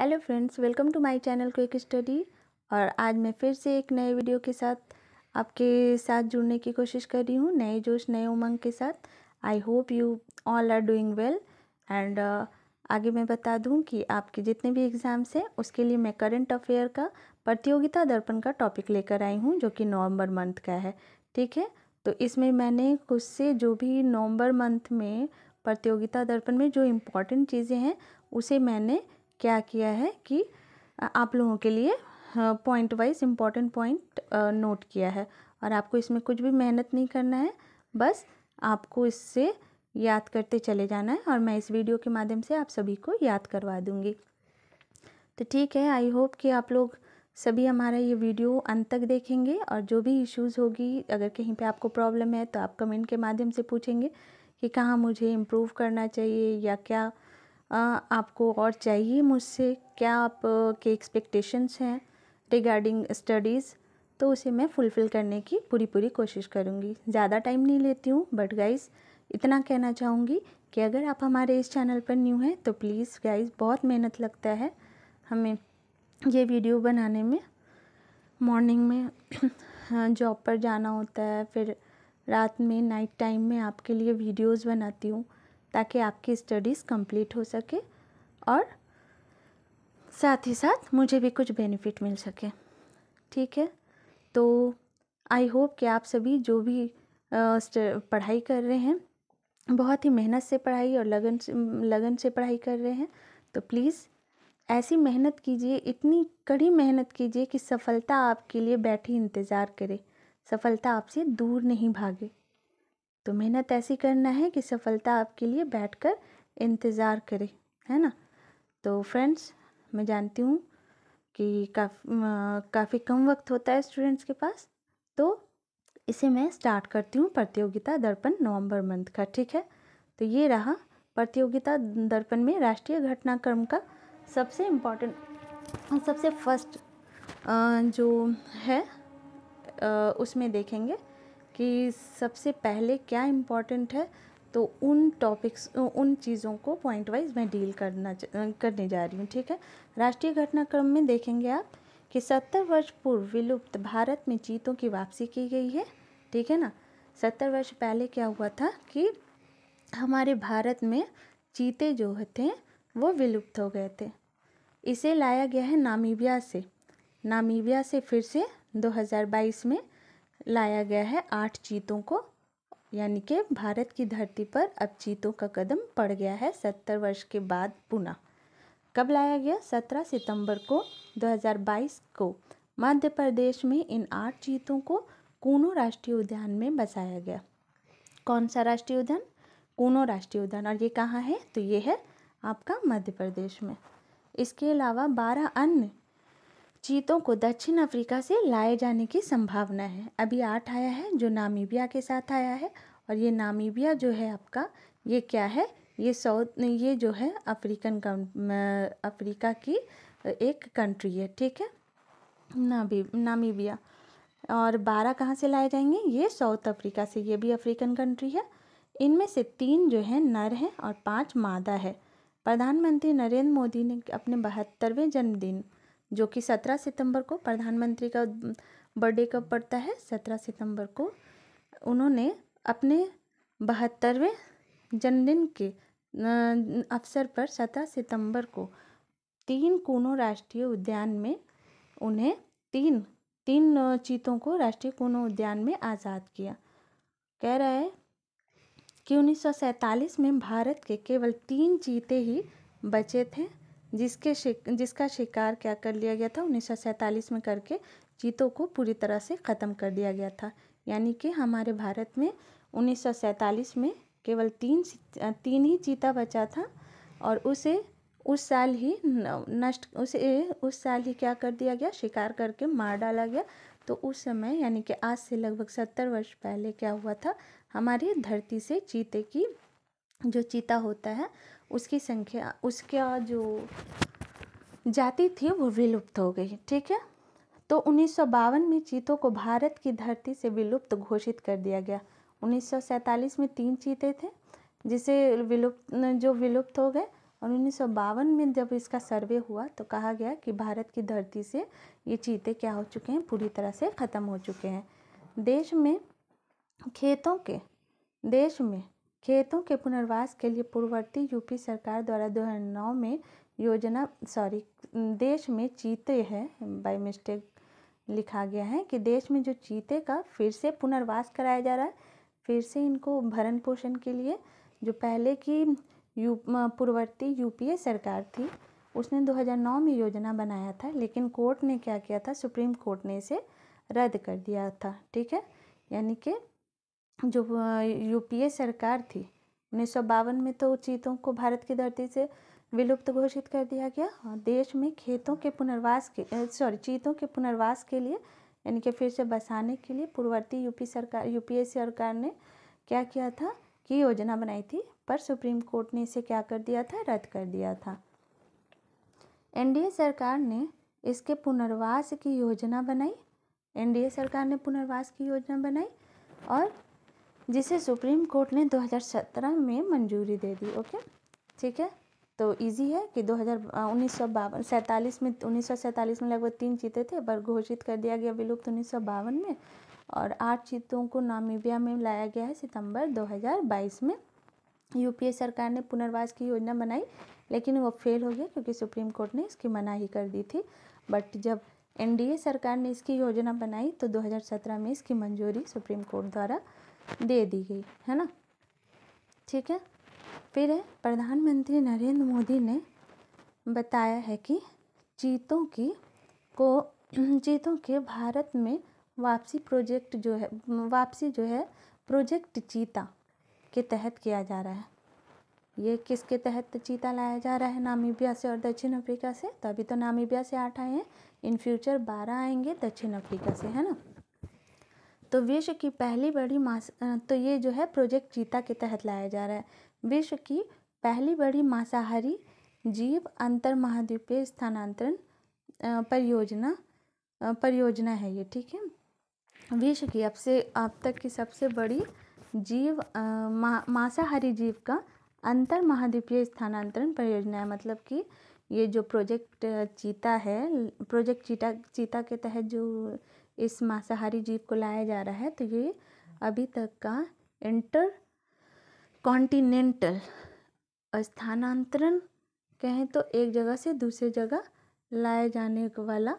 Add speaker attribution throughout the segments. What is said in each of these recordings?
Speaker 1: Hello friends welcome to my channel quick study और आज मैं फिर से एक नए वीडियो के साथ आपके साथ जुड़ने की कोशिश कर रही हूँ नए जोश नए उमंग के साथ I hope you all are doing well and आगे मैं बता दूँ कि आपके जितने भी एग्ज़ाम्स हैं उसके लिए मैं करंट अफेयर का प्रतियोगिता दर्पण का टॉपिक लेकर आई हूँ जो कि नवम्बर मंथ का है ठीक है तो इसमें मैंने खुद से जो भी नवम्बर मंथ में प्रतियोगिता दर्पण में जो इम्पोर्टेंट चीज़ें हैं उसे मैंने क्या किया है कि आप लोगों के लिए point wise important point note किया है और आपको इसमें कुछ भी मेहनत नहीं करना है बस आपको इससे याद करते चले जाना है और मैं इस वीडियो के माध्यम से आप सभी को याद करवा दूँगी तो ठीक है आई होप कि आप लोग सभी हमारा ये वीडियो अंत तक देखेंगे और जो भी इश्यूज़ होगी अगर कहीं पे आपको प्रॉब्लम है तो आप कमेंट के माध्यम से पूछेंगे कि कहाँ मुझे इम्प्रूव करना चाहिए या क्या आपको और चाहिए मुझसे क्या आप के एक्सपेक्टेशंस हैं रिगार्डिंग स्टडीज़ तो उसे मैं फुलफ़िल करने की पूरी पूरी कोशिश करूँगी ज़्यादा टाइम नहीं लेती हूँ बट गाइज़ इतना कहना चाहूँगी कि अगर आप हमारे इस चैनल पर न्यू हैं तो प्लीज़ गाइज़ बहुत मेहनत लगता है हमें ये वीडियो बनाने में मॉर्निंग में जॉब पर जाना होता है फिर रात में नाइट टाइम में आपके लिए वीडियोज़ बनाती हूँ ताकि आपकी स्टडीज़ कंप्लीट हो सके और साथ ही साथ मुझे भी कुछ बेनिफिट मिल सके ठीक है तो आई होप कि आप सभी जो भी पढ़ाई कर रहे हैं बहुत ही मेहनत से पढ़ाई और लगन से लगन से पढ़ाई कर रहे हैं तो प्लीज़ ऐसी मेहनत कीजिए इतनी कड़ी मेहनत कीजिए कि सफलता आपके लिए बैठी इंतज़ार करे सफलता आपसे दूर नहीं भागे तो मेहनत ऐसी करना है कि सफलता आपके लिए बैठकर इंतज़ार करे है ना तो फ्रेंड्स मैं जानती हूँ कि काफ़ी काफ़ी कम वक्त होता है स्टूडेंट्स के पास तो इसे मैं स्टार्ट करती हूँ प्रतियोगिता दर्पण नवंबर मंथ का ठीक है तो ये रहा प्रतियोगिता दर्पण में राष्ट्रीय घटनाक्रम का सबसे इम्पॉर्टेंट सबसे फर्स्ट जो है उसमें देखेंगे कि सबसे पहले क्या इम्पॉर्टेंट है तो उन टॉपिक्स उन चीज़ों को पॉइंट वाइज मैं डील करना करने जा रही हूँ ठीक है राष्ट्रीय घटनाक्रम में देखेंगे आप कि सत्तर वर्ष पूर्व विलुप्त भारत में चीतों की वापसी की गई है ठीक है ना सत्तर वर्ष पहले क्या हुआ था कि हमारे भारत में चीते जो थे वो विलुप्त हो गए थे इसे लाया गया है नामीबिया से नामीबिया से फिर से 2022 में लाया गया है आठ चीतों को यानी कि भारत की धरती पर अब चीतों का कदम पड़ गया है सत्तर वर्ष के बाद पुनः कब लाया गया सत्रह सितंबर को 2022 को मध्य प्रदेश में इन आठ चीतों को कूनो राष्ट्रीय उद्यान में बसाया गया कौन सा राष्ट्रीय उद्यान कूनो राष्ट्रीय उद्यान और ये कहाँ है तो ये है आपका मध्य प्रदेश में इसके अलावा बारह अन्य चीतों को दक्षिण अफ्रीका से लाए जाने की संभावना है अभी आठ आया है जो नामीबिया के साथ आया है और ये नामीबिया जो है आपका ये क्या है ये साउथ ये जो है अफ्रीकन अफ्रीका की एक कंट्री है ठीक है नाबी नामीबिया और बारह कहाँ से लाए जाएंगे ये साउथ अफ्रीका से ये भी अफ्रीकन कंट्री है इनमें से तीन जो है नर हैं और पाँच मादा है प्रधानमंत्री नरेंद्र मोदी ने अपने बहत्तरवें जन्मदिन जो कि सत्रह सितंबर को प्रधानमंत्री का बर्थडे कब पड़ता है सत्रह सितंबर को उन्होंने अपने बहत्तरवें जन्मदिन के अवसर पर सत्रह सितंबर को तीन कूनो राष्ट्रीय उद्यान में उन्हें तीन तीन चीतों को राष्ट्रीय कूनो उद्यान में आज़ाद किया कह रहा है कि उन्नीस में भारत के केवल तीन चीते ही बचे थे जिसके शिक, जिसका शिकार क्या कर लिया गया था उन्नीस में करके चीतों को पूरी तरह से ख़त्म कर दिया गया था यानी कि हमारे भारत में उन्नीस में केवल तीन तीन ही चीता बचा था और उसे उस साल ही नष्ट उसे उस साल ही क्या कर दिया गया शिकार करके मार डाला गया तो उस समय यानी कि आज से लगभग सत्तर वर्ष पहले क्या हुआ था हमारी धरती से चीते की जो चीता होता है उसकी संख्या उसका जो जाति थी वो विलुप्त हो गई ठीक है तो उन्नीस में चीतों को भारत की धरती से विलुप्त घोषित कर दिया गया उन्नीस में तीन चीते थे जिसे विलुप्त जो विलुप्त हो गए और उन्नीस में जब इसका सर्वे हुआ तो कहा गया कि भारत की धरती से ये चीते क्या हो चुके हैं पूरी तरह से ख़त्म हो चुके हैं देश में खेतों के देश में खेतों के पुनर्वास के लिए पूर्ववर्ती यूपी सरकार द्वारा 2009 में योजना सॉरी देश में चीते है बाय मिस्टेक लिखा गया है कि देश में जो चीते का फिर से पुनर्वास कराया जा रहा है फिर से इनको भरण पोषण के लिए जो पहले की यू पूर्ववर्ती यूपीए सरकार थी उसने 2009 में योजना बनाया था लेकिन कोर्ट ने क्या किया था सुप्रीम कोर्ट ने इसे रद्द कर दिया था ठीक है यानी कि जो यूपीए सरकार थी उन्नीस में तो चीतों को भारत की धरती से विलुप्त घोषित कर दिया गया हाँ, देश में खेतों के पुनर्वास के सॉरी चीतों के पुनर्वास के लिए यानी कि फिर से बसाने के लिए पूर्ववर्ती यूपी सरकार यूपीए सरकार ने क्या किया था कि योजना बनाई थी पर सुप्रीम कोर्ट ने इसे क्या कर दिया था रद्द कर दिया था एनडीए सरकार ने इसके पुनर्वास की योजना बनाई एनडीए सरकार ने पुनर्वास की योजना बनाई और जिसे सुप्रीम कोर्ट ने 2017 में मंजूरी दे दी ओके ठीक है तो इजी है कि दो हज़ार उन्नीस सौ बावन सैंतालीस में उन्नीस सौ सैंतालीस में लगभग तीन चीते थे पर घोषित कर दिया गया विलुप्त उन्नीस सौ बावन में और आठ चीतों को नामीबिया में लाया गया है सितंबर 2022 में यूपीए सरकार ने पुनर्वास की योजना बनाई लेकिन वो फेल हो गया क्योंकि सुप्रीम कोर्ट ने इसकी मनाही कर दी थी बट जब एनडीए सरकार ने इसकी योजना बनाई तो 2017 में इसकी मंजूरी सुप्रीम कोर्ट द्वारा दे दी गई है ना ठीक है फिर प्रधानमंत्री नरेंद्र मोदी ने बताया है कि चीतों की को चीतों के भारत में वापसी प्रोजेक्ट जो है वापसी जो है प्रोजेक्ट चीता के तहत किया जा रहा है ये किसके तहत चीता लाया जा रहा है नामीबिया से और दक्षिण अफ्रीका से तो अभी तो नामीबिया से आठ आए हैं इन फ्यूचर बारह आएंगे दक्षिण अफ्रीका से है ना तो विश्व की पहली बड़ी मास तो ये जो है प्रोजेक्ट चीता के तहत लाया जा रहा है विश्व की पहली बड़ी मांसाहारी जीव अंतर महाद्वीपीय स्थानांतरण परियोजना परियोजना है ये ठीक है विश्व की अब से अब तक की सबसे बड़ी जीव मा, मांसाहारी जीव का अंतर महाद्वीपीय स्थानांतरण परियोजना है मतलब कि ये जो प्रोजेक्ट चीता है प्रोजेक्ट चीता चीता के तहत जो इस मांसाहारी जीव को लाया जा रहा है तो ये अभी तक का इंटर कॉन्टिनेंटल स्थानांतरण कहें तो एक जगह से दूसरे जगह लाए जाने वाला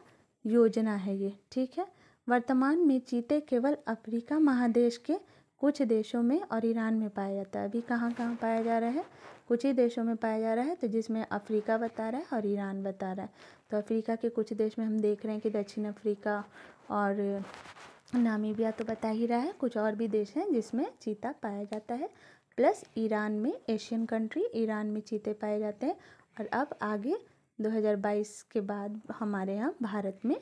Speaker 1: योजना है ये ठीक है वर्तमान में चीते केवल अफ्रीका महादेश के कुछ देशों में और ईरान में पाया जाता है अभी कहाँ कहाँ पाया जा रहा है कुछ ही देशों में पाया जा रहा है तो जिसमें अफ्रीका बता रहा है और ईरान बता रहा है तो अफ्रीका के कुछ देश में हम देख रहे हैं कि दक्षिण अफ्रीका और नामीबिया तो बता ही रहा है कुछ और भी देश हैं जिसमें चीता पाया जाता है प्लस ईरान में एशियन कंट्री ईरान में चीते पाए जाते हैं और अब आगे 2022 के बाद हमारे यहाँ भारत में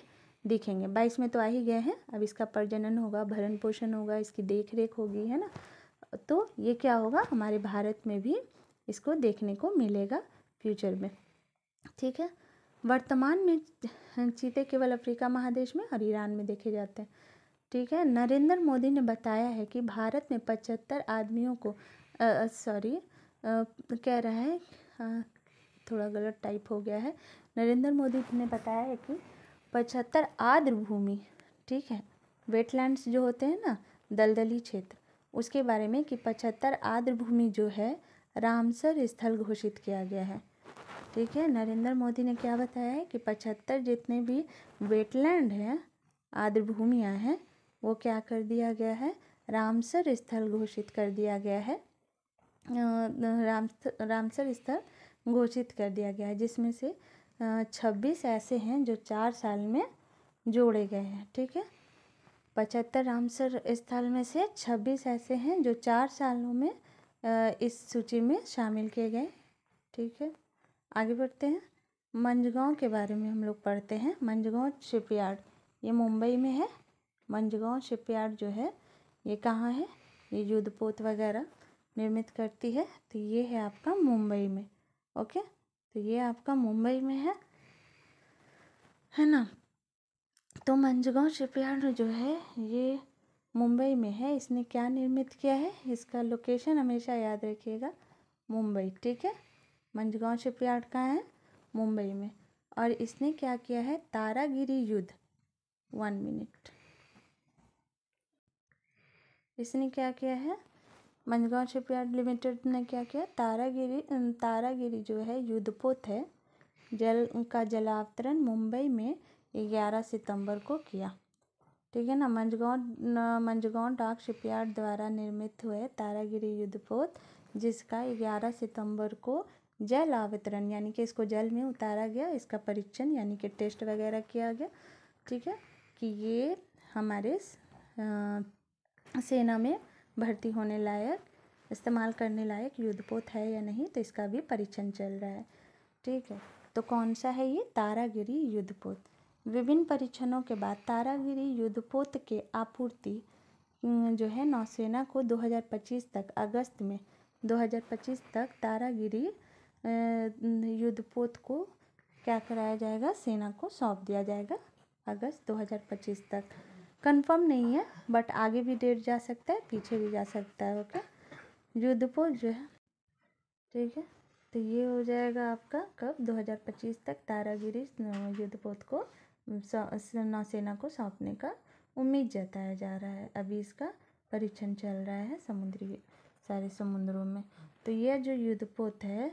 Speaker 1: दिखेंगे 22 में तो आ ही गए हैं अब इसका प्रजनन होगा भरण पोषण होगा इसकी देख रेख होगी है ना तो ये क्या होगा हमारे भारत में भी इसको देखने को मिलेगा फ्यूचर में ठीक है वर्तमान में चीते केवल अफ्रीका महादेश में और ईरान में देखे जाते हैं ठीक है नरेंद्र मोदी ने बताया है कि भारत में पचहत्तर आदमियों को सॉरी कह रहा है आ, थोड़ा गलत टाइप हो गया है नरेंद्र मोदी ने बताया है कि पचहत्तर आर्द्र भूमि ठीक है वेटलैंड्स जो होते हैं ना दलदली क्षेत्र उसके बारे में कि पचहत्तर आर्द्र भूमि जो है रामसर स्थल घोषित किया गया है ठीक है नरेंद्र मोदी ने क्या बताया है कि पचहत्तर जितने भी वेटलैंड हैं आर्द्र भूमियाँ हैं वो क्या कर दिया गया है रामसर स्थल घोषित कर दिया गया है राम रामसर स्थल घोषित कर दिया गया है जिसमें से छब्बीस ऐसे हैं जो चार साल में जोड़े गए हैं ठीक है पचहत्तर रामसर स्थल में से छब्बीस ऐसे हैं जो चार सालों में इस सूची में शामिल किए गए ठीक है आगे बढ़ते हैं मंजगांव के बारे में हम लोग पढ़ते हैं मंजगांव शिपयार्ड ये मुंबई में है मंजगांव शिपयार्ड जो है ये कहाँ है ये युद्धपोत वगैरह निर्मित करती है तो ये है आपका मुंबई में ओके तो ये आपका मुंबई में है है ना तो मंजगांव शिपयार्ड जो है ये मुंबई में है इसने क्या निर्मित किया है इसका लोकेशन हमेशा याद रखिएगा मुंबई ठीक है मंजगांव शिपयार्ड का है मुंबई में और इसने क्या किया है तारागिरी युद्ध वन मिनट इसने क्या किया है मंजगांव शिपयार्ड लिमिटेड ने क्या किया तारागिरी तारागिरी जो है युद्धपोत है जल का जलावतरण मुंबई में ग्यारह सितंबर को किया ठीक है ना मंजगांव मंजगांव डाक शिपयार्ड द्वारा निर्मित हुए तारागिरी युद्धपोत जिसका ग्यारह सितंबर को जल आवितरण यानी कि इसको जल में उतारा गया इसका परीक्षण यानी कि टेस्ट वगैरह किया गया ठीक है कि ये हमारे सेना में भर्ती होने लायक इस्तेमाल करने लायक युद्धपोत है या नहीं तो इसका भी परीक्षण चल रहा है ठीक है तो कौन सा है ये तारागिरी युद्धपोत विभिन्न परीक्षणों के बाद तारागिरी युद्धपोत के आपूर्ति जो है नौसेना को 2025 तक अगस्त में 2025 तक तारागिरी युद्धपोत को क्या कराया जाएगा सेना को सौंप दिया जाएगा अगस्त 2025 तक कंफर्म नहीं है बट आगे भी डेट जा सकता है पीछे भी जा सकता है ओके युद्धपोत जो है ठीक है तो ये हो जाएगा आपका कब 2025 तक तारागिरी युद्धपोत को नौसेना को सौंपने का उम्मीद जताया जा रहा है अभी इसका परीक्षण चल रहा है समुद्री सारे समुद्रों में तो यह जो युद्धपोत है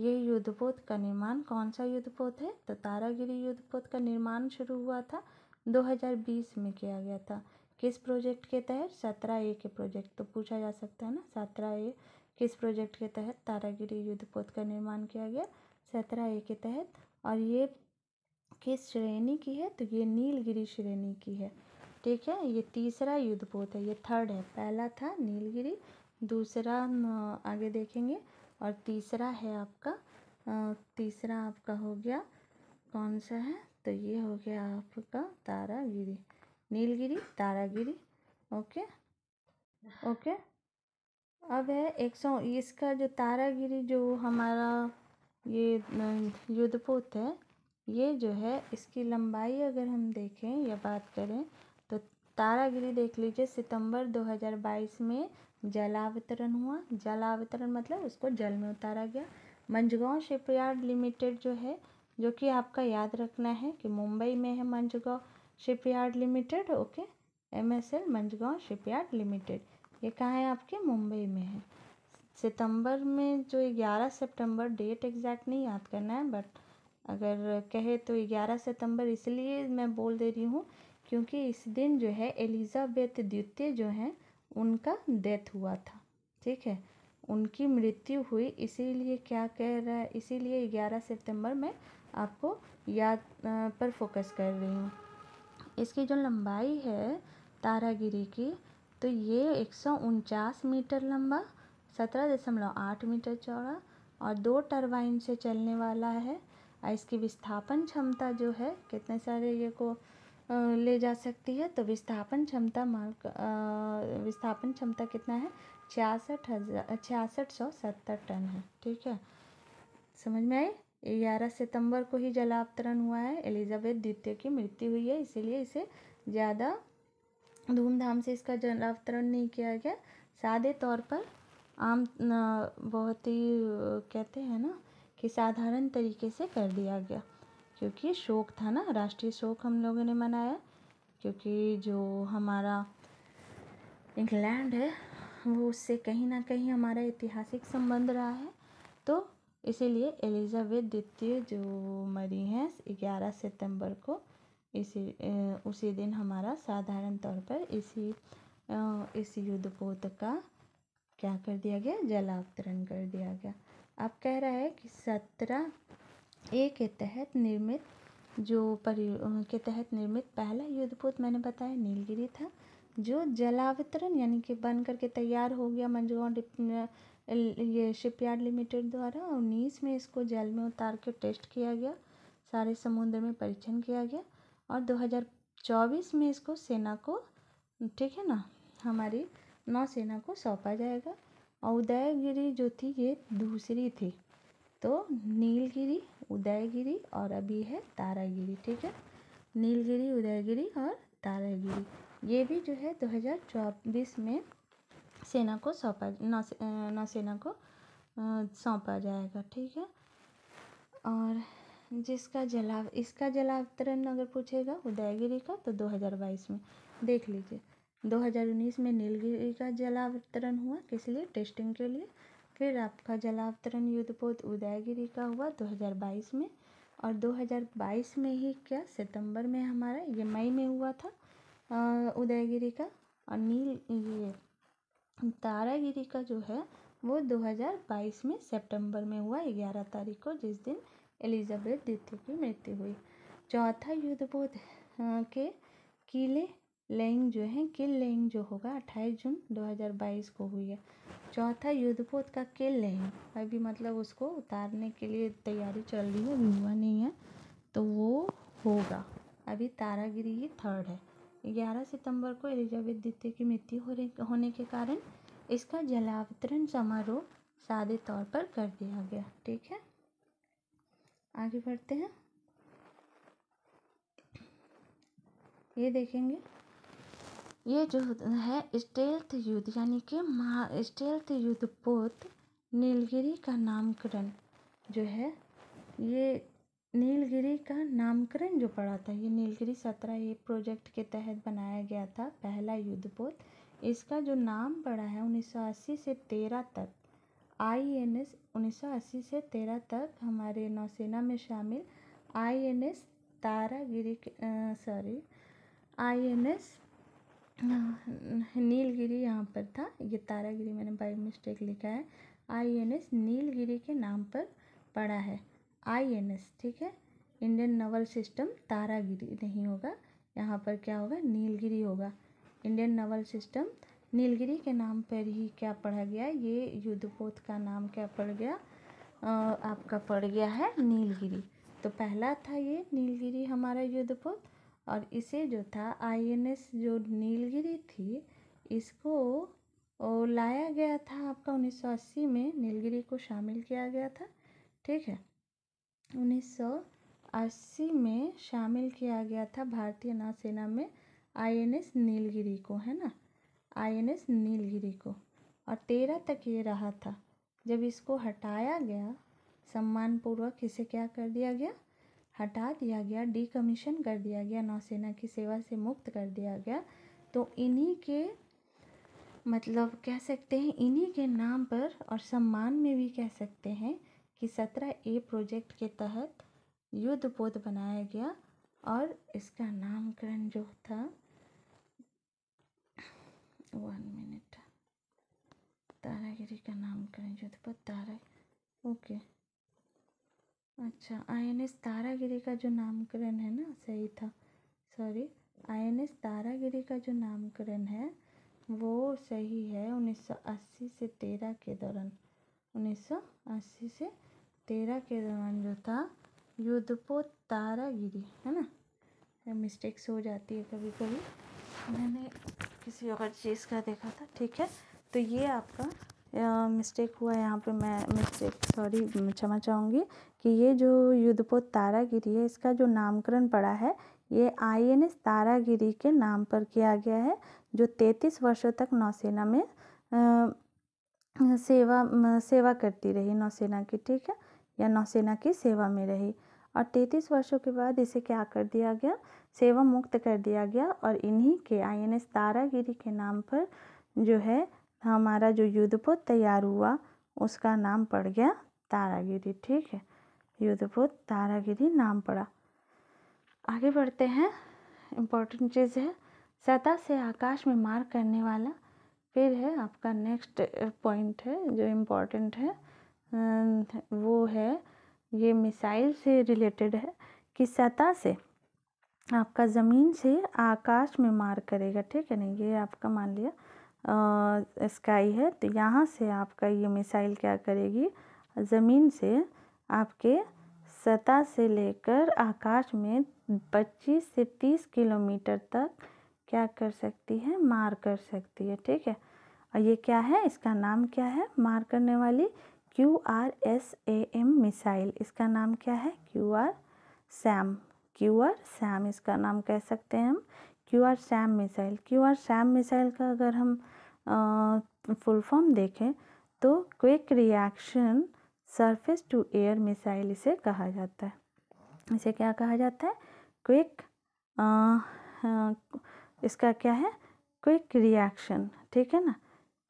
Speaker 1: ये युद्धपोत का निर्माण कौन सा युद्धपोत है तो तारागिरी युद्धपोत का निर्माण शुरू हुआ था 2020 में किया गया था किस प्रोजेक्ट के तहत सत्रह ए के प्रोजेक्ट तो पूछा जा सकता है ना सत्रह ए किस प्रोजेक्ट के तहत तारागिरी युद्धपोत का निर्माण किया गया सत्रह ए के तहत और ये किस श्रेणी की है तो ये नीलगिरी श्रेणी की है ठीक है ये तीसरा युद्धपोत है ये थर्ड है पहला था नीलगिरी दूसरा आगे देखेंगे और तीसरा है आपका तीसरा आपका हो गया कौन सा है तो ये हो गया आपका तारागिरी नीलगिरी तारागिरी ओके ओके अब है एक सौ इसका जो तारागिरी जो हमारा ये युद्धपोत है ये जो है इसकी लंबाई अगर हम देखें या बात करें तो तारागिरी देख लीजिए सितंबर 2022 में जलावितरण हुआ जलावितरण मतलब उसको जल में उतारा गया मंजगांव शिपयार्ड लिमिटेड जो है जो कि आपका याद रखना है कि मुंबई में है Mazagon shipyard limited okay M S L Mazagon shipyard limited ये कहाँ है आपके मुंबई में है सितंबर में जो ग्यारह सितंबर डेट एग्जैक्ट नहीं याद करना है बट अगर कहे तो ग्यारह सितंबर इसलिए मैं बोल दे रही हूँ क्योंकि इस दिन जो है एलिजाबेथ द्वितीय जो हैं उनका डेथ हुआ था ठीक है उनकी मृत्यु हुई इसीलिए क्या कह रहा है इसीलिए ग्यारह सितंबर में आपको याद पर फोकस कर रही हूँ इसकी जो लंबाई है तारागिरी की तो ये एक मीटर लंबा सत्रह दशमलव आठ मीटर चौड़ा और दो टरबाइन से चलने वाला है इसकी विस्थापन क्षमता जो है कितने सारे ये को ले जा सकती है तो विस्थापन क्षमता माल विस्थापन क्षमता कितना है छियासठ हज़ार छियासठ सौ सत्तर टन है ठीक है समझ में आई ग्यारह सितंबर को ही जलावतरण हुआ है एलिजाबेथ द्वितीय की मृत्यु हुई है इसीलिए इसे ज़्यादा धूमधाम से इसका जलावतरण नहीं किया गया सादे तौर पर आम बहुत ही कहते हैं ना कि साधारण तरीके से कर दिया गया क्योंकि शोक था ना राष्ट्रीय शोक हम लोगों ने मनाया क्योंकि जो हमारा इंग्लैंड है वो उससे कहीं ना कहीं हमारा ऐतिहासिक संबंध रहा है तो इसीलिए एलिजाबेथ द्वितीय जो मरी हैं ग्यारह सितंबर को इसी उसी दिन हमारा साधारण तौर पर इसी इस युद्धपोत का क्या कर दिया गया जलावतरण कर दिया गया अब कह रहा है कि सत्रह ए के तहत निर्मित जो परि के तहत निर्मित पहला युद्धपोत मैंने बताया नीलगिरी था जो जलावतरण यानी कि बन करके तैयार हो गया मंजगांव ये शिपयार्ड लिमिटेड द्वारा उन्नीस में इसको जल में उतार के टेस्ट किया गया सारे समुद्र में परीक्षण किया गया और 2024 में इसको सेना को ठीक है ना हमारी नौसेना को सौंपा जाएगा और उदयगिरी जो थी ये दूसरी थी तो नीलगिरी उदयगिरी और अभी है तारागिरी ठीक है नीलगिरी उदयगिरी और तारागिरी ये भी जो है 2024 में सेना को सौंपा नौसे, नौसेना को सौंपा जाएगा ठीक है और जिसका जलाव इसका जलावतरण अगर पूछेगा उदयगिरी का तो 2022 में देख लीजिए 2019 में नीलगिरी का जलावतरण हुआ किस लिए टेस्टिंग के लिए फिर आपका जलावतरण युद्ध पोत उदयगिरी का हुआ 2022 में और 2022 में ही क्या सितंबर में हमारा ये मई में हुआ था उदयगिरी का और नील ये तारागिरी का जो है वो 2022 में सितंबर में हुआ 11 तारीख को जिस दिन एलिजाबेथ द्वितीय की मृत्यु हुई चौथा युद्धपोत के किले लेंग जो है किल लेंग जो होगा 28 जून 2022 को हुई है चौथा युद्धपोत का किल लेंग अभी मतलब उसको उतारने के लिए तैयारी चल रही है अभी हुआ नहीं है तो वो होगा अभी तारागिरी ही थर्ड है ग्यारह सितंबर को एलिजाबेथ द्वितीय की मृत्यु हो रही होने के कारण इसका जलावतरण समारोह सादे तौर पर कर दिया गया ठीक है आगे बढ़ते हैं ये देखेंगे ये जो है स्टेल्थ युद्ध यानी कि महा स्टेल्थ युद्ध पोत नीलगिरी का नामकरण जो है ये नीलगिरी का नामकरण जो पड़ा था ये नीलगिरी सत्रह ये प्रोजेक्ट के तहत बनाया गया था पहला युद्ध पोत इसका जो नाम पड़ा है अस्सी से तेरह तक आई एन एस उन्नीस से तेरह तक हमारे नौसेना में शामिल I N S Taragiri sorry I N S Nilgiri यहाँ पर था ये तारागिरी मैंने बाई मिस्टेक लिखा है आई एन एस नीलगिरी के नाम पर पड़ा है आई एन एस ठीक है इंडियन नवल सिस्टम तारागिरी नहीं होगा यहाँ पर क्या होगा नीलगिरी होगा इंडियन नवल सिस्टम नीलगिरी के नाम पर ही क्या पढ़ा गया ये युद्धपोत का नाम क्या पड़ गया आपका पड़ गया है नीलगिरी तो पहला था ये नीलगिरी हमारा युद्धपोत और इसे जो था आई एन एस जो नीलगिरी थी इसको लाया गया था आपका 1980 में नीलगिरी को शामिल किया गया था ठीक है 1980 में शामिल किया गया था भारतीय नौसेना में आईएनएस नीलगिरी को है ना आईएनएस नीलगिरी को और तेरह तक ये रहा था जब इसको हटाया गया सम्मानपूर्वक इसे क्या कर दिया गया हटा दिया गया डीकमीशन कर दिया गया नौसेना की सेवा से मुक्त कर दिया गया तो इन्हीं के मतलब कह सकते हैं इन्हीं के नाम पर और सम्मान में भी कह सकते हैं कि सत्रह ए प्रोजेक्ट के तहत युद्ध पोत बनाया गया और इसका नामकरण जो था वन मिनट तारागिरी का नामकरण युद्धपोत तारा ओके अच्छा आई एन एस तारागिरी का जो नामकरण है ना सही था sorry I N S Taragiri का जो नामकरण है वो सही है 1980 से तेरह के दौरान 1980 से तेरह के दौरान जो था युद्धपोत तारागिरी है ना मिस्टेक्स हो जाती है कभी कभी मैंने किसी और चीज़ का देखा था ठीक है तो ये आपका मिस्टेक हुआ यहाँ पे मैं मिस्टेक सॉरी क्षमा चाहूँगी कि ये जो युद्धपोत तारागिरी है इसका जो नामकरण पड़ा है ये आई एन एस तारागिरी के नाम पर किया गया है जो तैंतीस वर्षों तक नौसेना में आ, सेवा सेवा करती रही नौसेना की ठीक है या नौसेना की सेवा में रही और तैंतीस वर्षों के बाद इसे क्या कर दिया गया सेवा मुक्त कर दिया गया और इन्हीं के आई एन एस तारागिरी के नाम पर जो है हमारा जो युद्धपोत तैयार हुआ उसका नाम पड़ गया तारागिरी ठीक है युद्धपोत तारागिरी नाम पड़ा आगे बढ़ते हैं इम्पोर्टेंट चीज़ है सतह से आकाश में मार करने वाला फिर है आपका नेक्स्ट पॉइंट है जो इम्पोर्टेंट है अं, वो है ये मिसाइल से रिलेटेड है कि सतह से आपका ज़मीन से आकाश में मार करेगा ठीक है नहीं ये आपका मान लिया स्काई है तो यहाँ से आपका ये मिसाइल क्या करेगी ज़मीन से आपके सतह से लेकर आकाश में 25 से 30 किलोमीटर तक क्या कर सकती है मार कर सकती है ठीक है और ये क्या है इसका नाम क्या है मार करने वाली Q R S A M missile इसका नाम क्या है Q R SAM Q R SAM इसका नाम कह सकते हैं हम Q R SAM missile Q R SAM missile का अगर हम फुल फॉर्म देखें तो quick reaction surface to air missile इसे कहा जाता है इसे क्या कहा जाता है क्विक इसका क्या है क्विक रिएक्शन ठीक है ना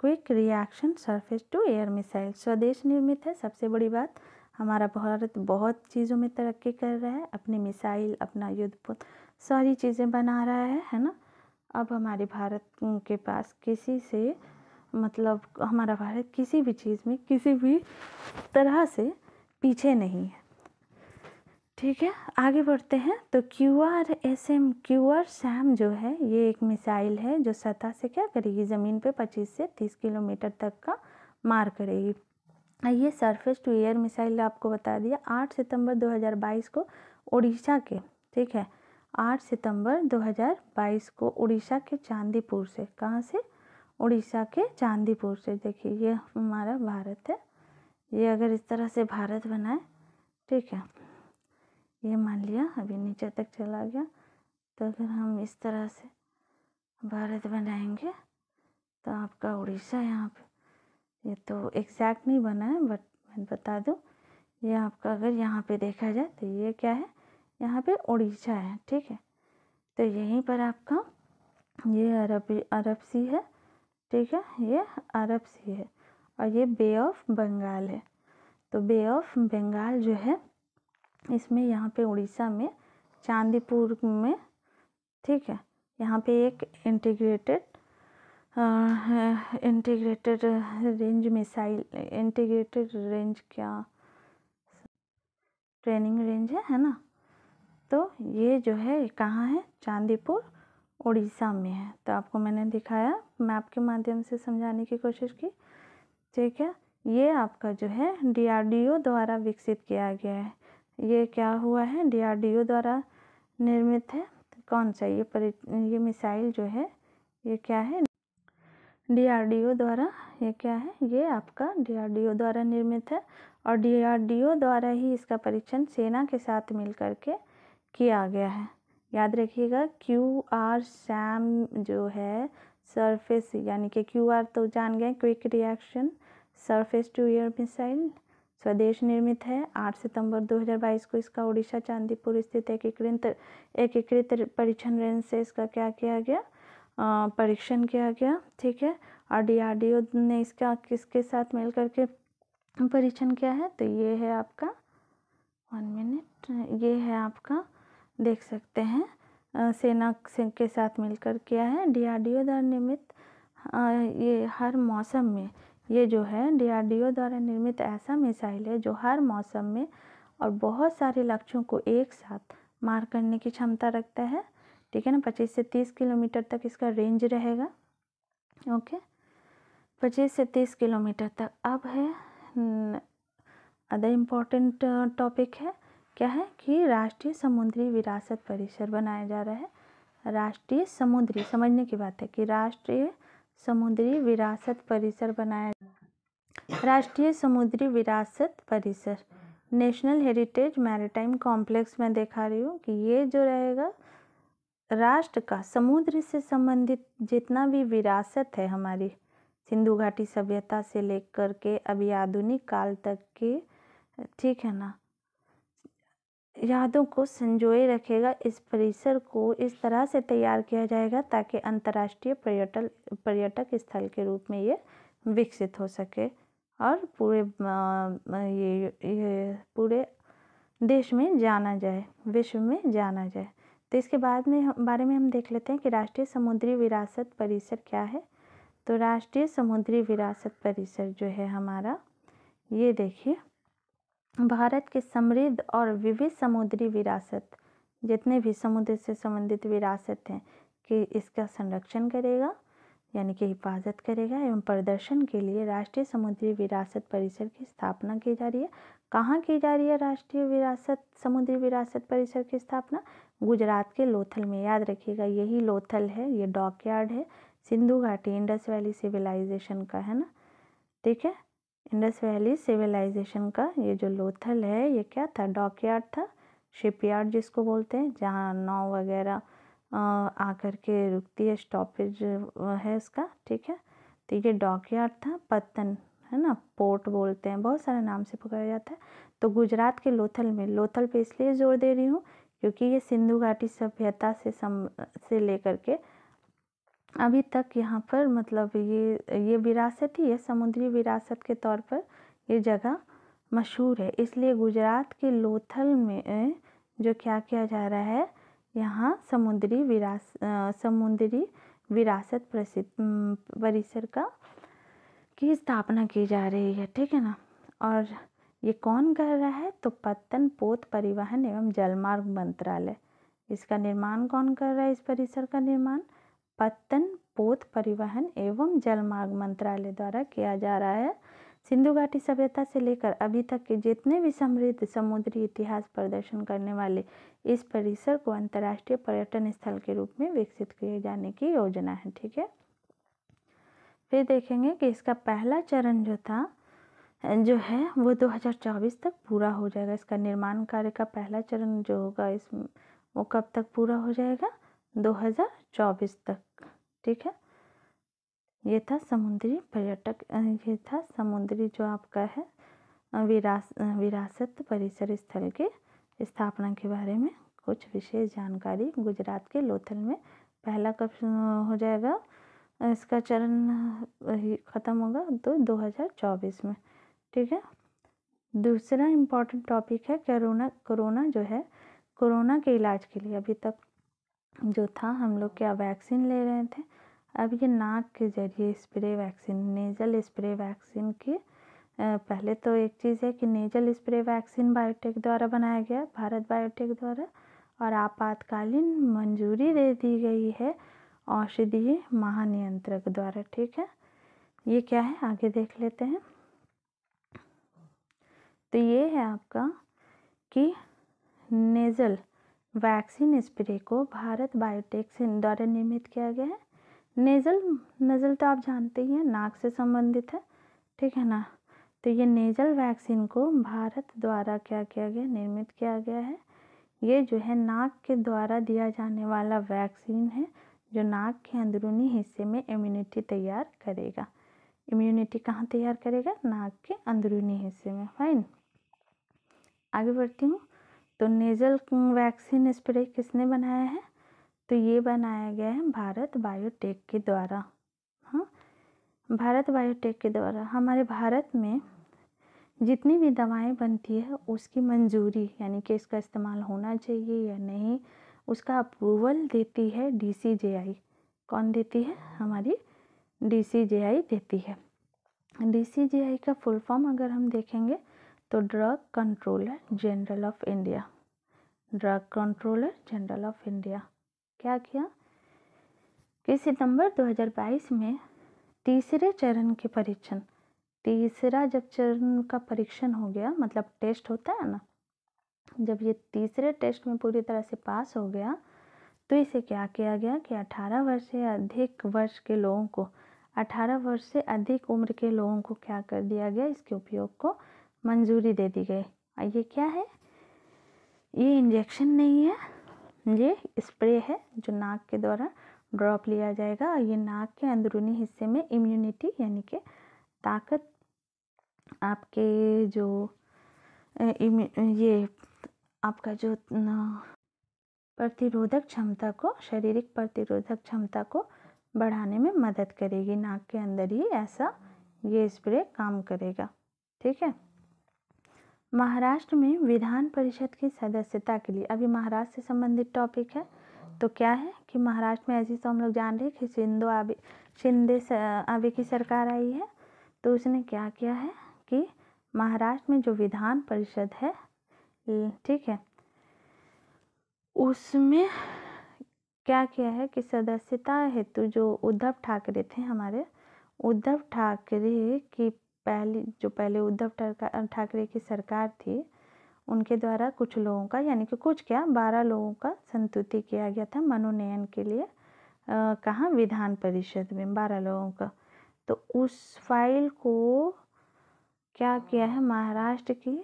Speaker 1: quick reaction surface to air missile स्वदेश निर्मित है सबसे बड़ी बात हमारा भारत बहुत चीज़ों में तरक्की कर रहा है अपनी मिसाइल अपना युद्ध सारी चीज़ें बना रहा है है ना अब हमारे भारत के पास किसी से मतलब हमारा भारत किसी भी चीज़ में किसी भी तरह से पीछे नहीं है ठीक है आगे बढ़ते हैं तो Q R S M Q R SAM जो है ये एक मिसाइल है जो सतह से क्या करेगी ज़मीन पे 25 से 30 किलोमीटर तक का मार करेगी ये सरफेस टू एयर मिसाइल आपको बता दिया 8 सितंबर 2022 को ओडिशा के ठीक है 8 सितंबर 2022 को उड़ीसा के चांदीपुर से कहाँ से उड़ीसा के चांदीपुर से देखिए ये हमारा भारत है ये अगर इस तरह से भारत बनाए ठीक है ये मान लिया अभी नीचे तक चला गया तो अगर हम इस तरह से भारत बनाएंगे तो आपका उड़ीसा यहाँ पे ये तो एग्जैक्ट नहीं बना है बट मैं बता दूँ ये आपका अगर यहाँ पे देखा जाए तो ये क्या है यहाँ पे उड़ीसा है ठीक है तो यहीं पर आपका ये अरबी अरब सी है ठीक है ये अरब सी है और ये बे ऑफ बंगाल है तो बे ऑफ बंगाल जो है इसमें यहाँ पे उड़ीसा में चांदीपुर में ठीक है यहाँ पे एक integrated integrated range missile integrated range क्या ट्रेनिंग रेंज है है ना तो ये जो है कहाँ है चांदीपुर उड़ीसा में है तो आपको मैंने दिखाया मैप के माध्यम से समझाने की कोशिश की ठीक है ये आपका जो है डीआरडीओ द्वारा विकसित किया गया है ये क्या हुआ है डीआरडीओ द्वारा निर्मित है तो कौन सा ये परि ये मिसाइल जो है ये क्या है डीआरडीओ द्वारा ये क्या है ये आपका डीआरडीओ द्वारा निर्मित है और डीआरडीओ द्वारा ही इसका परीक्षण सेना के साथ मिल के किया गया है याद रखिएगा क्यू आर सैम जो है सरफेस यानी कि क्यू आर तो जान गए quick reaction surface to air missile स्वदेश निर्मित है 8 सितंबर 2022 को इसका उड़ीसा चांदीपुर स्थित एकीकृत एकीकृत परीक्षण रेंज से इसका क्या किया गया परीक्षण किया गया ठीक है और ओ ने इसका किसके साथ मिल करके परीक्षण किया है तो ये है आपका वन मिनट ये है आपका देख सकते हैं सेना के साथ मिलकर किया है डीआरडीओ द्वारा निर्मित ये हर मौसम में ये जो है डीआरडीओ द्वारा निर्मित ऐसा मिसाइल है जो हर मौसम में और बहुत सारे लक्ष्यों को एक साथ मार करने की क्षमता रखता है ठीक है ना पच्चीस से तीस किलोमीटर तक इसका रेंज रहेगा ओके पच्चीस से तीस किलोमीटर तक अब है अदर इम्पॉर्टेंट टॉपिक है क्या है कि राष्ट्रीय समुद्री विरासत परिसर बनाया जा रहा है राष्ट्रीय समुद्री समझने की बात है कि राष्ट्रीय समुद्री विरासत परिसर बनाया राष्ट्रीय समुद्री विरासत परिसर नेशनल हेरिटेज मैरिटाइम कॉम्प्लेक्स में देखा रही हूँ कि ये जो रहेगा राष्ट्र का समुद्र से संबंधित जितना भी विरासत है हमारी सिंधु घाटी सभ्यता से लेकर के अभी आधुनिक काल तक के ठीक है ना यादों को संजोए रखेगा इस परिसर को इस तरह से तैयार किया जाएगा ताकि अंतर्राष्ट्रीय पर्यटन पर्यटक स्थल के रूप में ये विकसित हो सके और पूरे ये ये पूरे देश में जाना जाए विश्व में जाना जाए तो इसके बाद में हम बारे में हम देख लेते हैं कि राष्ट्रीय समुद्री विरासत परिसर क्या है तो राष्ट्रीय समुद्री विरासत परिसर जो है हमारा ये देखिए भारत के समृद्ध और विविध समुद्री विरासत जितने भी समुद्र से संबंधित विरासत हैं कि इसका संरक्षण करेगा यानी कि हिफाजत करेगा एवं प्रदर्शन के लिए राष्ट्रीय समुद्री विरासत परिसर की स्थापना की जा रही है कहाँ की जा रही है राष्ट्रीय विरासत समुद्री विरासत परिसर की स्थापना गुजरात के लोथल में याद रखिएगा यही लोथल है ये डॉकयार्ड है सिंधु घाटी इंडस वैली सिविलाइजेशन का है ना ठीक है इंडस वैली सिविलाइजेशन का ये जो लोथल है ये क्या था डॉक यार्ड था शिप यार्ड जिसको बोलते हैं जहाँ नाव वगैरह आकर के रुकती है स्टॉपेज है इसका ठीक है तो ये डॉक यार्ड था पत्तन है ना पोर्ट बोलते हैं बहुत सारे नाम से पुकारा जाता है तो गुजरात के लोथल में लोथल पे इसलिए जोर दे रही हूँ क्योंकि ये सिंधु घाटी सभ्यता से सम से लेकर के अभी तक यहाँ पर मतलब ये ये विरासत ही है समुद्री विरासत के तौर पर ये जगह मशहूर है इसलिए गुजरात के लोथल में जो क्या किया जा रहा है यहाँ समुद्री विरास समुद्री विरासत प्रसिद्ध परिसर का की स्थापना की जा रही है ठीक है ना और ये कौन कर रहा है तो पत्तन पोत परिवहन एवं जलमार्ग मंत्रालय इसका निर्माण कौन कर रहा है इस परिसर का निर्माण पत्तन पोत परिवहन एवं जलमार्ग मंत्रालय द्वारा किया जा रहा है सिंधु घाटी सभ्यता से लेकर अभी तक के जितने भी समृद्ध समुद्री इतिहास प्रदर्शन करने वाले इस परिसर को अंतर्राष्ट्रीय पर्यटन स्थल के रूप में विकसित किए जाने की योजना है ठीक है फिर देखेंगे कि इसका पहला चरण जो था जो है वो 2024 तक पूरा हो जाएगा इसका निर्माण कार्य का पहला चरण जो होगा इस वो कब तक पूरा हो जाएगा 2024 तक ठीक है ये था समुद्री पर्यटक ये था समुद्री जो आपका है विरास विरासत परिसर स्थल के स्थापना के बारे में कुछ विशेष जानकारी गुजरात के लोथल में पहला कब हो जाएगा इसका चरण ख़त्म होगा तो 2024 में ठीक है दूसरा इम्पॉर्टेंट टॉपिक है कोरोना कोरोना जो है कोरोना के इलाज के लिए अभी तक जो था हम लोग क्या वैक्सीन ले रहे थे अब ये नाक के ज़रिए spray vaccine nasal spray vaccine की पहले तो एक चीज़ है कि नेज़ल स्प्रे वैक्सीन बायोटेक द्वारा बनाया गया भारत बायोटेक द्वारा और आपातकालीन मंजूरी दे दी गई है औषधीय महानियंत्रक द्वारा ठीक है ये क्या है आगे देख लेते हैं तो ये है आपका कि नेज़ल वैक्सीन स्प्रे को भारत बायोटेक से द्वारा निर्मित किया गया है नेज़ल नज़ल तो आप जानते ही हैं नाक से संबंधित है ठीक है ना तो ये नेज़ल वैक्सीन को भारत द्वारा क्या किया गया निर्मित किया गया है ये जो है नाक के द्वारा दिया जाने वाला वैक्सीन है जो नाक के अंदरूनी हिस्से में इम्यूनिटी तैयार करेगा इम्यूनिटी कहाँ तैयार करेगा नाक के अंदरूनी हिस्से में फाइन आगे बढ़ती हूँ तो नेजल वैक्सीन स्प्रे किसने बनाया है तो ये बनाया गया है भारत बायोटेक के द्वारा हाँ भारत बायोटेक के द्वारा हमारे भारत में जितनी भी दवाएं बनती है उसकी मंजूरी यानी कि इसका इस्तेमाल होना चाहिए या नहीं उसका अप्रूवल देती है डीसीजेआई कौन देती है हमारी डीसीजेआई देती है डीसीजेआई का फुल फॉर्म अगर हम देखेंगे तो drug controller general of India drug controller general of India क्या किया कि सितंबर 2022 में तीसरे चरण के परीक्षण तीसरा जब चरण का परीक्षण हो गया मतलब टेस्ट होता है ना जब ये तीसरे टेस्ट में पूरी तरह से पास हो गया तो इसे क्या किया गया कि 18 वर्ष से अधिक वर्ष के लोगों को 18 वर्ष से अधिक उम्र के लोगों को क्या कर दिया गया इसके उपयोग को मंजूरी दे दी गई ये क्या है ये इंजेक्शन नहीं है ये स्प्रे है जो नाक के द्वारा ड्रॉप लिया जाएगा और ये नाक के अंदरूनी हिस्से में इम्यूनिटी यानी कि ताकत आपके जो ये आपका जो प्रतिरोधक क्षमता को शारीरिक प्रतिरोधक क्षमता को बढ़ाने में मदद करेगी नाक के अंदर ही ऐसा ये स्प्रे काम करेगा ठीक है महाराष्ट्र में विधान परिषद की सदस्यता के लिए अभी महाराष्ट्र से संबंधित टॉपिक है तो क्या है कि महाराष्ट्र में ऐसी तो हम लोग जान रहे हैं कि शिंदो आबे शिंदे आबे की सरकार आई है तो उसने क्या किया है कि महाराष्ट्र में जो विधान परिषद है ठीक है उसमें क्या किया है कि सदस्यता हेतु जो उद्धव ठाकरे थे हमारे उद्धव ठाकरे की पहली जो पहले उद्धव ठाकरे की सरकार थी उनके द्वारा कुछ लोगों का यानी कि कुछ क्या बारह लोगों का संतुति किया गया था मनोनयन के लिए कहाँ विधान परिषद में बारह लोगों का तो उस फाइल को क्या किया है महाराष्ट्र की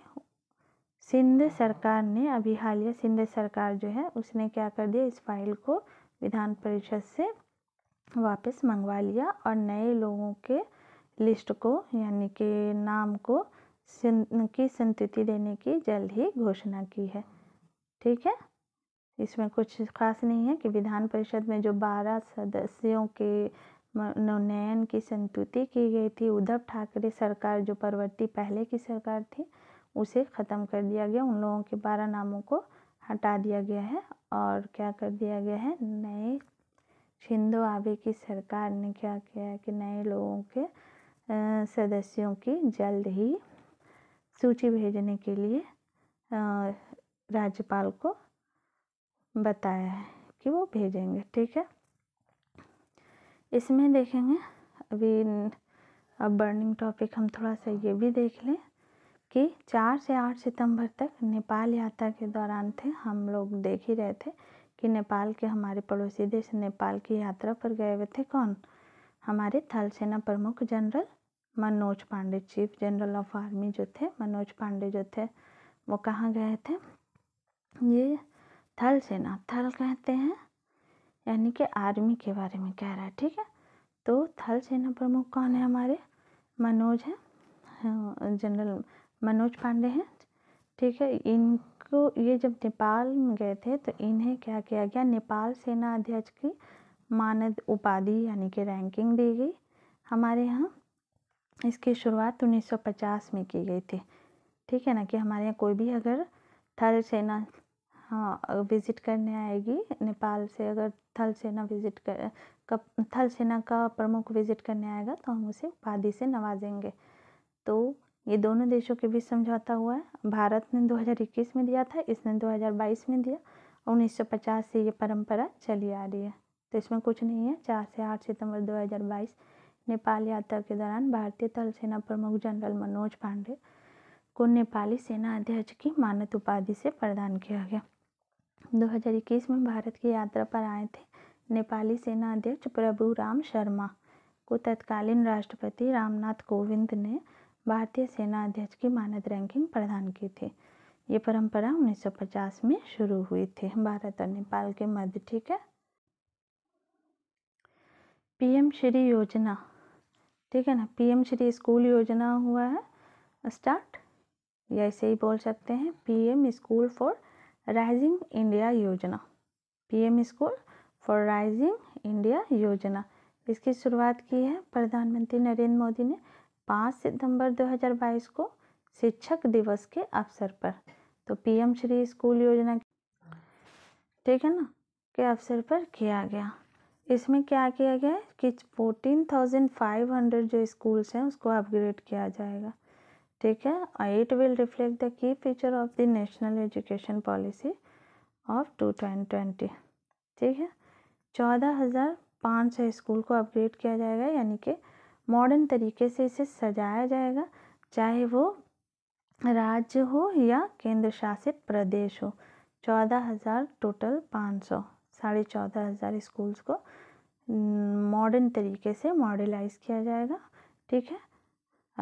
Speaker 1: सिंध सरकार ने अभी हालिया सिंध सरकार जो है उसने क्या कर दिया इस फाइल को विधान परिषद से वापस मंगवा लिया और नए लोगों के लिस्ट को यानी कि नाम को की संतुति देने की जल्द ही घोषणा की है ठीक है इसमें कुछ खास नहीं है कि विधान परिषद में जो बारह सदस्यों के मनोनयन की संतुति की गई थी उद्धव ठाकरे सरकार जो परवर्ती पहले की सरकार थी उसे ख़त्म कर दिया गया उन लोगों के बारह नामों को हटा दिया गया है और क्या कर दिया गया है नए शिंदो आबे की सरकार ने क्या किया है कि नए लोगों के सदस्यों की जल्द ही सूची भेजने के लिए राज्यपाल को बताया है कि वो भेजेंगे ठीक है इसमें देखेंगे अभी अब बर्निंग टॉपिक हम थोड़ा सा ये भी देख लें कि चार से आठ सितंबर तक नेपाल यात्रा के दौरान थे हम लोग देख ही रहे थे कि नेपाल के हमारे पड़ोसी देश नेपाल की यात्रा पर गए हुए थे कौन हमारे थल सेना प्रमुख general Manoj Pande chief general of army जो थे मनोज पांडे जो थे वो कहाँ गए थे ये थल सेना थल कहते हैं यानी कि आर्मी के बारे में कह रहा है ठीक है तो थल सेना प्रमुख कौन है हमारे मनोज हैं हाँ, जनरल मनोज पांडे हैं ठीक है इनको ये जब नेपाल में गए थे तो इन्हें क्या किया गया नेपाल सेना अध्यक्ष की मानद उपाधि यानी कि रैंकिंग दी गई हमारे यहाँ इसकी शुरुआत 1950 में की गई थी ठीक है ना कि हमारे यहाँ कोई भी अगर थल सेना हाँ विज़िट करने आएगी नेपाल से अगर थल सेना विज़िट कर कब थल सेना का प्रमुख विज़िट करने आएगा तो हम उसे उपाधि से नवाजेंगे तो ये दोनों देशों के बीच समझौता हुआ है भारत ने 2021 में दिया था इसने 2022 में दिया और 1950 से ये परंपरा चली आ रही है तो इसमें कुछ नहीं है चार से आठ सितंबर दो नेपाल यात्रा के दौरान भारतीय थल सेना प्रमुख जनरल मनोज पांडे को नेपाली सेना अध्यक्ष की मानद उपाधि से प्रदान किया गया 2021 में भारत की यात्रा पर आए थे नेपाली सेना अध्यक्ष प्रभु राम शर्मा को तत्कालीन राष्ट्रपति रामनाथ कोविंद ने भारतीय सेना अध्यक्ष की मानद रैंकिंग प्रदान की थी ये परंपरा 1950 में शुरू हुई थी भारत और नेपाल के मध्य ठीक है पीएम श्री योजना ठीक है ना पीएम श्री स्कूल योजना हुआ है स्टार्ट या ऐसे ही बोल सकते हैं PM school for rising India योजना PM school for rising India योजना इसकी शुरुआत की है प्रधानमंत्री नरेंद्र मोदी ने पाँच सितंबर 2022 को शिक्षक दिवस के अवसर पर तो पीएम श्री स्कूल योजना ठीक है ना के अवसर पर किया गया इसमें क्या किया गया है कि फोर्टीन थाउजेंड फाइव हंड्रेड जो स्कूल्स हैं उसको अपग्रेड किया जाएगा ठीक है it will reflect the key feature of the national education policy of two twenty ठीक है चौदह हज़ार पाँच सौ स्कूल को अपग्रेड किया जाएगा यानी कि मॉडर्न तरीके से इसे सजाया जाएगा चाहे वो राज्य हो या केंद्र शासित प्रदेश हो चौदह हज़ार टोटल पाँच सौ साढ़े चौदह हज़ार स्कूल्स को मॉडर्न तरीके से मॉडलाइज किया जाएगा ठीक है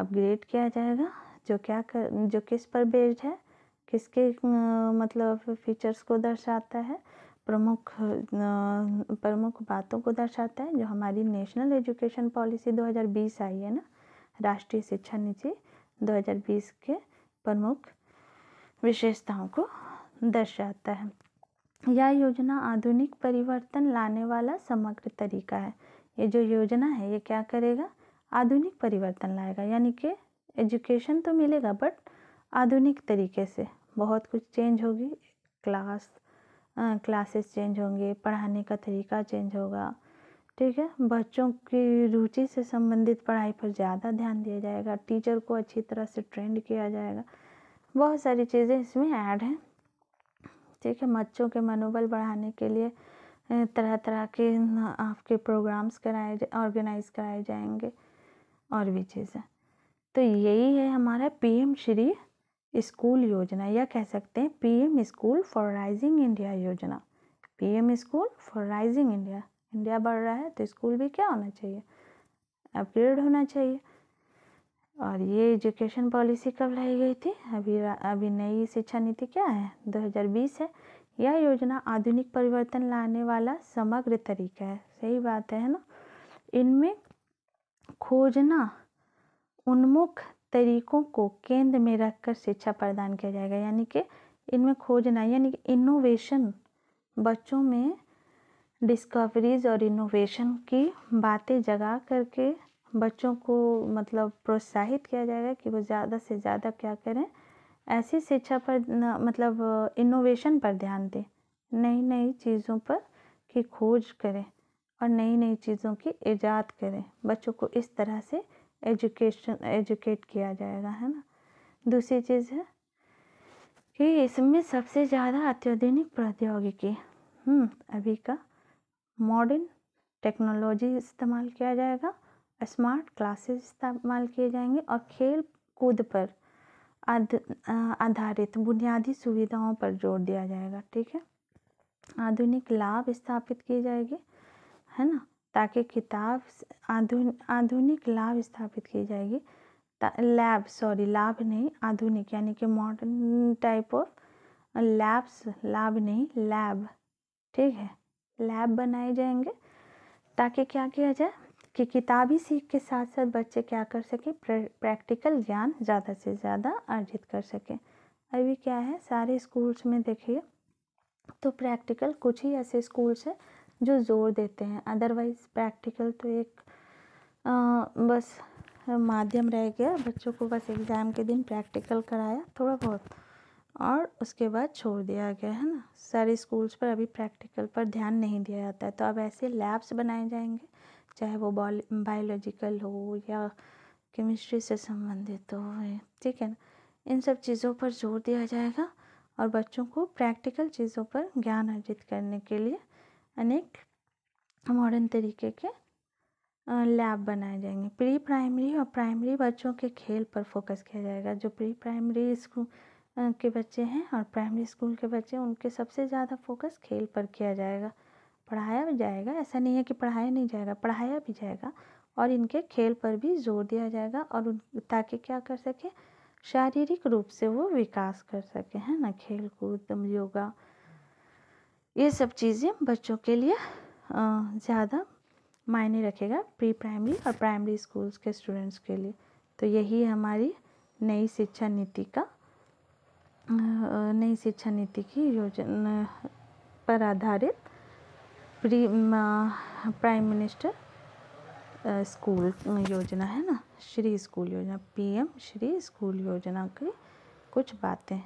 Speaker 1: अपग्रेड किया जाएगा जो क्या कर जो किस पर बेस्ड है किसके मतलब फीचर्स को दर्शाता है प्रमुख प्रमुख बातों को दर्शाता है जो हमारी नेशनल एजुकेशन पॉलिसी 2020 आई है ना राष्ट्रीय शिक्षा नीति 2020 के प्रमुख विशेषताओं को दर्शाता है यह योजना आधुनिक परिवर्तन लाने वाला समग्र तरीका है ये जो योजना है ये क्या करेगा आधुनिक परिवर्तन लाएगा यानी कि एजुकेशन तो मिलेगा बट आधुनिक तरीके से बहुत कुछ चेंज होगी क्लास क्लासेस चेंज होंगे पढ़ाने का तरीका चेंज होगा ठीक है बच्चों की रुचि से संबंधित पढ़ाई पर ज़्यादा ध्यान दिया जाएगा टीचर को अच्छी तरह से ट्रेंड किया जाएगा बहुत सारी चीज़ें इसमें ऐड हैं ठीक है बच्चों के मनोबल बढ़ाने के लिए तरह तरह के आपके प्रोग्राम्स कराए ऑर्गेनाइज कराए जाएंगे और भी चीज़ें तो यही है हमारा पीएम श्री स्कूल योजना या कह सकते हैं PM school for rising India योजना PM school for rising India India बढ़ रहा है तो स्कूल भी क्या होना चाहिए अपग्रेड होना चाहिए और ये एजुकेशन पॉलिसी कब लाई गई थी अभी अभी नई शिक्षा नीति क्या है 2020 है यह योजना आधुनिक परिवर्तन लाने वाला समग्र तरीका है सही बात है ना इनमें खोजना उन्मुख तरीकों को केंद्र में रखकर शिक्षा प्रदान किया जाएगा यानी कि इनमें खोजना यानी कि इनोवेशन बच्चों में डिस्कवरीज और इनोवेशन की बातें जगा करके बच्चों को मतलब प्रोत्साहित किया जाएगा कि वो ज़्यादा से ज़्यादा क्या करें ऐसी शिक्षा पर मतलब इनोवेशन पर ध्यान दें नई नई चीज़ों पर की खोज करें और नई नई चीज़ों की ईजाद करें बच्चों को इस तरह से एजुकेशन एजुकेट किया जाएगा है ना दूसरी चीज़ है कि इसमें सबसे ज़्यादा अत्याधुनिक प्रौद्योगिकी हम्म, अभी का मॉडर्न टेक्नोलॉजी इस्तेमाल किया जाएगा स्मार्ट क्लासेस इस्तेमाल किए जाएंगे और खेल कूद पर आधारित बुनियादी सुविधाओं पर जोर दिया जाएगा ठीक है आधुनिक लाभ स्थापित किए जाएंगे है ना ताकि किताब आधुनिक आधुनिक लाभ स्थापित की जाएगी लैब सॉरी लाभ नहीं आधुनिक यानी कि मॉडर्न टाइप ऑफ लैब्स लाभ नहीं लैब ठीक है लैब बनाए जाएंगे ताकि क्या किया जाए कि किताबी सीख के साथ साथ बच्चे क्या कर सकें प्रैक्टिकल ज्ञान ज़्यादा से ज़्यादा अर्जित कर सकें अभी क्या है सारे स्कूल्स में देखिए तो प्रैक्टिकल कुछ ही ऐसे स्कूल्स हैं जो जोर देते हैं अदरवाइज़ प्रैक्टिकल तो एक आ, बस माध्यम रह गया बच्चों को बस एग्ज़ाम के दिन प्रैक्टिकल कराया थोड़ा बहुत और उसके बाद छोड़ दिया गया है ना सारे स्कूल्स पर अभी प्रैक्टिकल पर ध्यान नहीं दिया जाता है तो अब ऐसे लैब्स बनाए जाएंगे चाहे वो बॉल बायोलॉजिकल हो या केमिस्ट्री से संबंधित हो ठीक है ना इन सब चीज़ों पर जोर दिया जाएगा और बच्चों को प्रैक्टिकल चीज़ों पर ज्ञान अर्जित करने के लिए अनेक मॉडर्न तरीके के लैब बनाए जाएंगे प्री प्राइमरी और प्राइमरी बच्चों के खेल पर फोकस किया जाएगा जो प्री प्राइमरी स्कूल के बच्चे हैं और प्राइमरी स्कूल के बच्चे उनके सबसे ज़्यादा फोकस खेल पर किया जाएगा पढ़ाया भी जाएगा ऐसा नहीं है कि पढ़ाया नहीं जाएगा पढ़ाया भी जाएगा और इनके खेल पर भी जोर दिया जाएगा और उन ताकि क्या कर सके शारीरिक रूप से वो विकास कर सकें है ना खेल कूद योगा ये सब चीज़ें बच्चों के लिए ज़्यादा मायने रखेगा प्री प्राइमरी और प्राइमरी स्कूल्स के स्टूडेंट्स के लिए तो यही हमारी नई शिक्षा नीति का नई शिक्षा नीति की योजना पर आधारित प्राइम मिनिस्टर स्कूल योजना है ना श्री स्कूल योजना पीएम श्री स्कूल योजना की कुछ बातें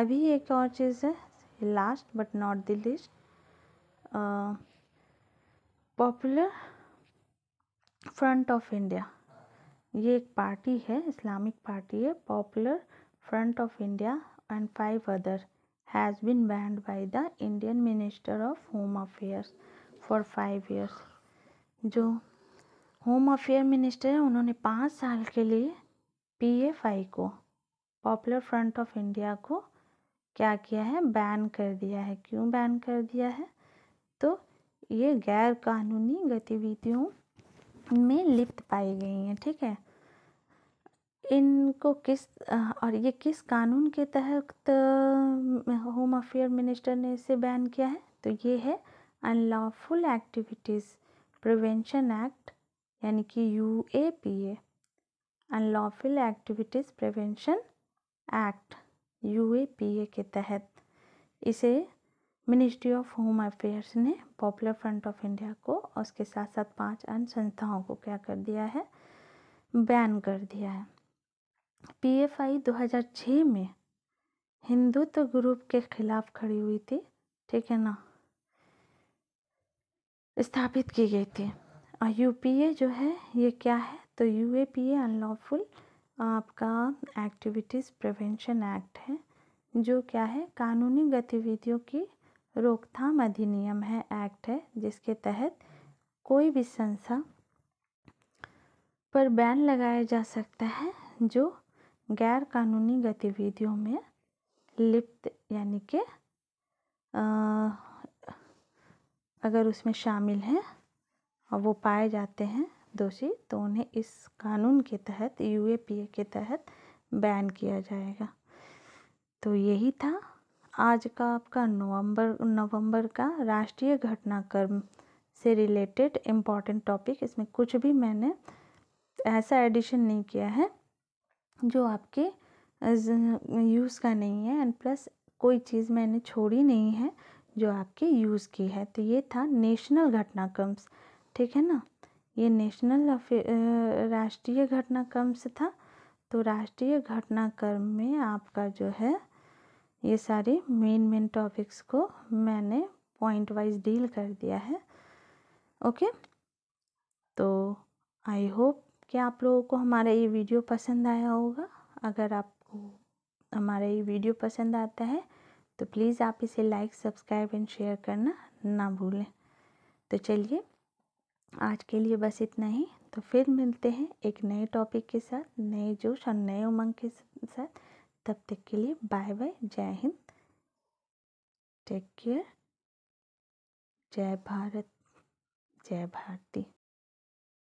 Speaker 1: अभी एक और चीज़ है last but not the least popular front of India ये एक पार्टी है इस्लामिक पार्टी है popular front of India and five other has been banned by the Indian Minister of Home Affairs for five years. जो home affair minister हैं उन्होंने पाँच साल के लिए आई को पॉपुलर फ्रंट ऑफ इंडिया को क्या किया है बैन कर दिया है क्यों बैन कर दिया है तो ये गैर कानूनी गतिविधियों में लिप्त पाई गई हैं ठीक है इनको किस और ये किस कानून के तहत होम अफेयर मिनिस्टर ने इसे बैन किया है तो ये है अनलॉफुल एक्टिविटीज़ प्रिवेंशन एक्ट यानी कि U A P A unlawful activities prevention act U A P A के तहत इसे मिनिस्ट्री ऑफ होम अफेयर्स ने पॉपुलर फ्रंट ऑफ इंडिया को और उसके साथ साथ पांच अन्य संस्थाओं को क्या कर दिया है बैन कर दिया है पीएफआई 2006 में हिंदुत्व ग्रुप के खिलाफ खड़ी हुई थी ठीक है ना स्थापित की गई थी और यूपीए जो है ये क्या है तो यूएपीए अनलॉफुल आपका एक्टिविटीज़ प्रिवेंशन एक्ट है जो क्या है कानूनी गतिविधियों की रोकथाम अधिनियम है एक्ट है जिसके तहत कोई भी संस्था पर बैन लगाया जा सकता है जो गैर कानूनी गतिविधियों में लिप्त यानी कि अगर उसमें शामिल हैं और वो पाए जाते हैं दोषी तो उन्हें इस कानून के तहत यू ए पी ए के तहत बैन किया जाएगा तो यही था आज का आपका नवंबर नवंबर का राष्ट्रीय घटनाक्रम से रिलेटेड इम्पॉर्टेंट टॉपिक इसमें कुछ भी मैंने ऐसा एडिशन नहीं किया है जो आपके यूज़ का नहीं है एंड प्लस कोई चीज़ मैंने छोड़ी नहीं है जो आपके यूज़ की है तो ये था नेशनल घटनाक्रम्स ठीक है ना ये नेशनल राष्ट्रीय घटनाक्रम से था तो राष्ट्रीय घटनाक्रम में आपका जो है ये सारे मेन मेन टॉपिक्स को मैंने पॉइंट वाइज डील कर दिया है ओके तो आई होप क्या आप लोगों को हमारा ये वीडियो पसंद आया होगा अगर आपको हमारा ये वीडियो पसंद आता है तो प्लीज़ आप इसे लाइक सब्सक्राइब एंड शेयर करना ना भूलें तो चलिए आज के लिए बस इतना ही तो फिर मिलते हैं एक नए टॉपिक के साथ नए जोश और नए उमंग के साथ तब तक के लिए बाय बाय जय हिंद टेक केयर जय भारत जय भारती